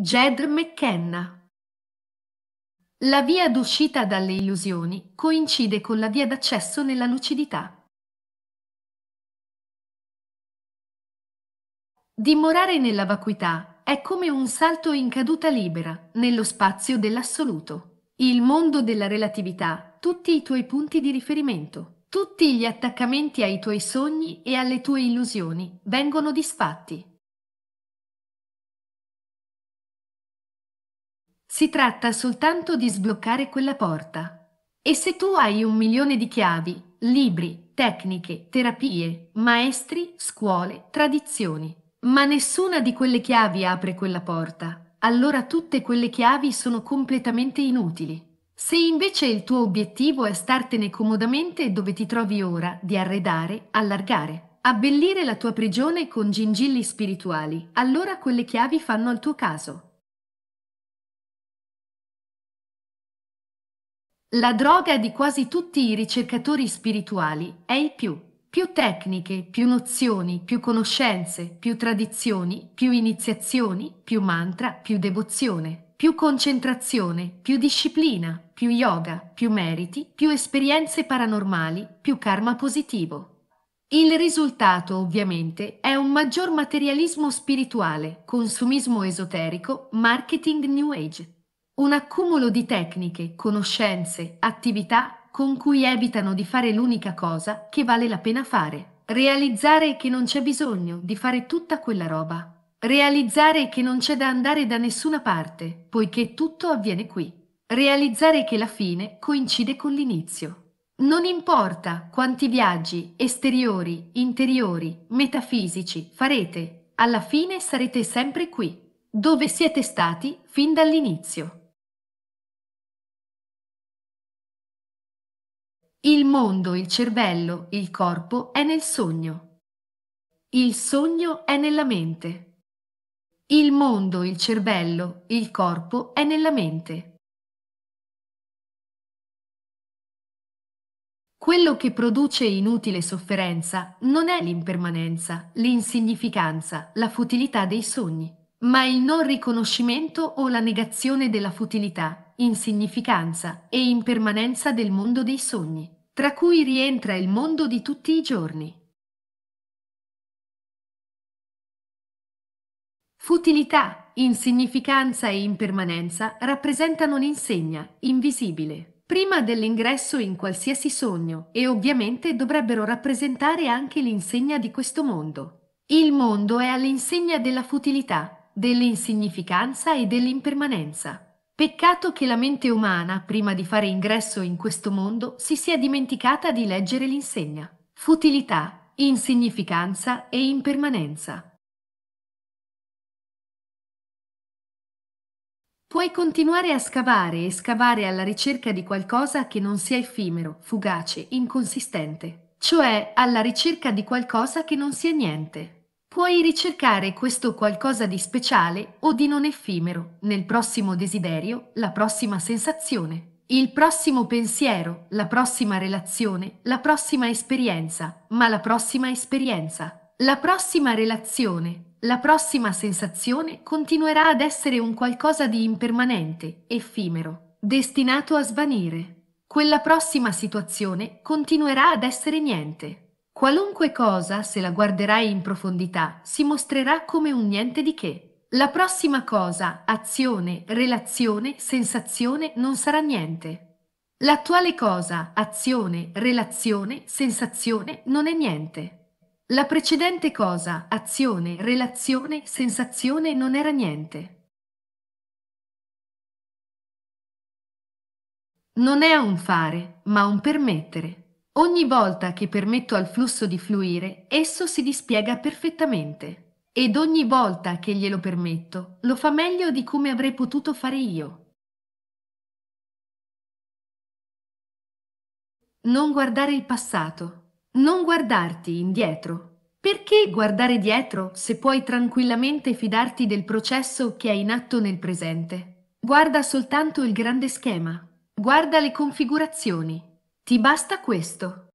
Jed McKenna La via d'uscita dalle illusioni coincide con la via d'accesso nella lucidità. Dimorare nella vacuità è come un salto in caduta libera, nello spazio dell'assoluto. Il mondo della relatività, tutti i tuoi punti di riferimento, tutti gli attaccamenti ai tuoi sogni e alle tue illusioni vengono disfatti. Si tratta soltanto di sbloccare quella porta. E se tu hai un milione di chiavi, libri, tecniche, terapie, maestri, scuole, tradizioni, ma nessuna di quelle chiavi apre quella porta, allora tutte quelle chiavi sono completamente inutili. Se invece il tuo obiettivo è startene comodamente dove ti trovi ora, di arredare, allargare, abbellire la tua prigione con gingilli spirituali, allora quelle chiavi fanno al tuo caso. La droga di quasi tutti i ricercatori spirituali è il più. Più tecniche, più nozioni, più conoscenze, più tradizioni, più iniziazioni, più mantra, più devozione, più concentrazione, più disciplina, più yoga, più meriti, più esperienze paranormali, più karma positivo. Il risultato, ovviamente, è un maggior materialismo spirituale, consumismo esoterico, marketing New Age, un accumulo di tecniche, conoscenze, attività con cui evitano di fare l'unica cosa che vale la pena fare, realizzare che non c'è bisogno di fare tutta quella roba, realizzare che non c'è da andare da nessuna parte, poiché tutto avviene qui, realizzare che la fine coincide con l'inizio. Non importa quanti viaggi esteriori, interiori, metafisici farete, alla fine sarete sempre qui, dove siete stati fin dall'inizio. Il mondo, il cervello, il corpo è nel sogno. Il sogno è nella mente. Il mondo, il cervello, il corpo è nella mente. Quello che produce inutile sofferenza non è l'impermanenza, l'insignificanza, la futilità dei sogni ma il non riconoscimento o la negazione della futilità, insignificanza e impermanenza del mondo dei sogni, tra cui rientra il mondo di tutti i giorni. Futilità, insignificanza e impermanenza rappresentano l'insegna, invisibile, prima dell'ingresso in qualsiasi sogno e ovviamente dovrebbero rappresentare anche l'insegna di questo mondo. Il mondo è all'insegna della futilità, dell'insignificanza e dell'impermanenza. Peccato che la mente umana, prima di fare ingresso in questo mondo, si sia dimenticata di leggere l'insegna. Futilità, insignificanza e impermanenza. Puoi continuare a scavare e scavare alla ricerca di qualcosa che non sia effimero, fugace, inconsistente, cioè alla ricerca di qualcosa che non sia niente. Puoi ricercare questo qualcosa di speciale o di non effimero nel prossimo desiderio, la prossima sensazione, il prossimo pensiero, la prossima relazione, la prossima esperienza, ma la prossima esperienza, la prossima relazione, la prossima sensazione continuerà ad essere un qualcosa di impermanente, effimero, destinato a svanire. Quella prossima situazione continuerà ad essere niente. Qualunque cosa, se la guarderai in profondità, si mostrerà come un niente di che. La prossima cosa, azione, relazione, sensazione, non sarà niente. L'attuale cosa, azione, relazione, sensazione, non è niente. La precedente cosa, azione, relazione, sensazione, non era niente. Non è un fare, ma un permettere. Ogni volta che permetto al flusso di fluire, esso si dispiega perfettamente. Ed ogni volta che glielo permetto, lo fa meglio di come avrei potuto fare io. Non guardare il passato. Non guardarti indietro. Perché guardare dietro se puoi tranquillamente fidarti del processo che è in atto nel presente? Guarda soltanto il grande schema. Guarda le configurazioni. Ti basta questo.